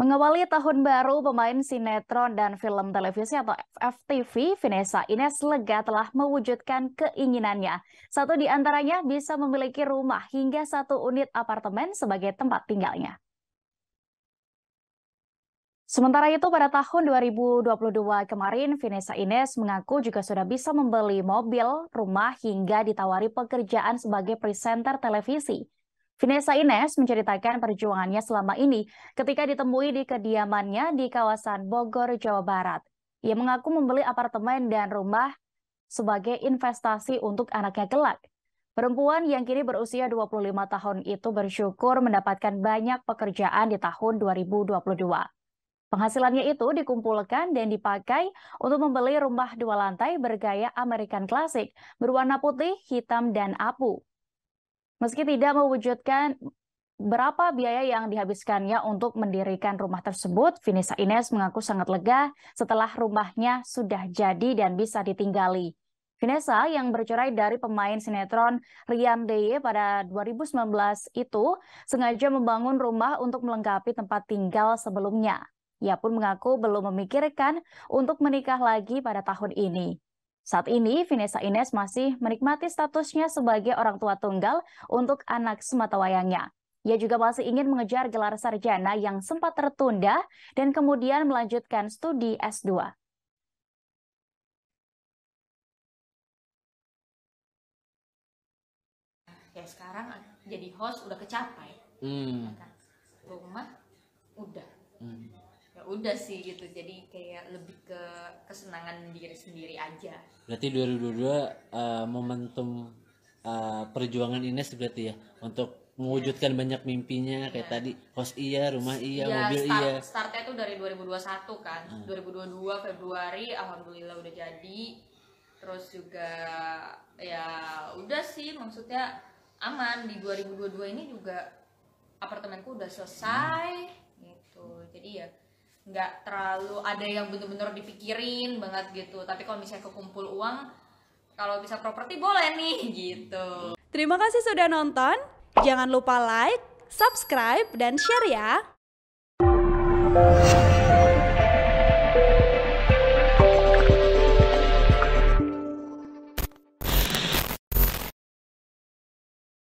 Mengawali tahun baru, pemain sinetron dan film televisi atau FTV, Vanessa Ines Lega telah mewujudkan keinginannya. Satu di antaranya bisa memiliki rumah hingga satu unit apartemen sebagai tempat tinggalnya. Sementara itu, pada tahun 2022 kemarin, Vanessa Ines mengaku juga sudah bisa membeli mobil, rumah, hingga ditawari pekerjaan sebagai presenter televisi. Vanessa Ines menceritakan perjuangannya selama ini ketika ditemui di kediamannya di kawasan Bogor, Jawa Barat. Ia mengaku membeli apartemen dan rumah sebagai investasi untuk anaknya kelak. Perempuan yang kini berusia 25 tahun itu bersyukur mendapatkan banyak pekerjaan di tahun 2022. Penghasilannya itu dikumpulkan dan dipakai untuk membeli rumah dua lantai bergaya American klasik berwarna putih, hitam, dan abu. Meski tidak mewujudkan berapa biaya yang dihabiskannya untuk mendirikan rumah tersebut, Vinisa Ines mengaku sangat lega setelah rumahnya sudah jadi dan bisa ditinggali. Vanessa yang bercerai dari pemain sinetron Rian Deye pada 2019 itu sengaja membangun rumah untuk melengkapi tempat tinggal sebelumnya. Ia pun mengaku belum memikirkan untuk menikah lagi pada tahun ini. Saat ini, Vanessa Ines masih menikmati statusnya sebagai orang tua tunggal untuk anak sematawayangnya. Ia juga masih ingin mengejar gelar sarjana yang sempat tertunda dan kemudian melanjutkan studi S2. Ya sekarang jadi host udah kecapai. Hmm. Rumah udah udah sih gitu jadi kayak lebih ke kesenangan diri sendiri aja berarti 2022 uh, eh, momentum uh, perjuangan Ines berarti ya untuk mewujudkan banyak mimpinya kayak iya. tadi kos iya rumah iya ya, mobil start, iya startnya itu dari 2021 kan hmm. 2022 Februari alhamdulillah udah jadi terus juga ya udah sih maksudnya aman di 2022 ini juga apartemenku udah selesai hmm. gitu jadi ya nggak terlalu ada yang bener-bener dipikirin banget gitu tapi kalau misalnya kekumpul uang kalau bisa properti boleh nih gitu terima kasih sudah nonton jangan lupa like subscribe dan share ya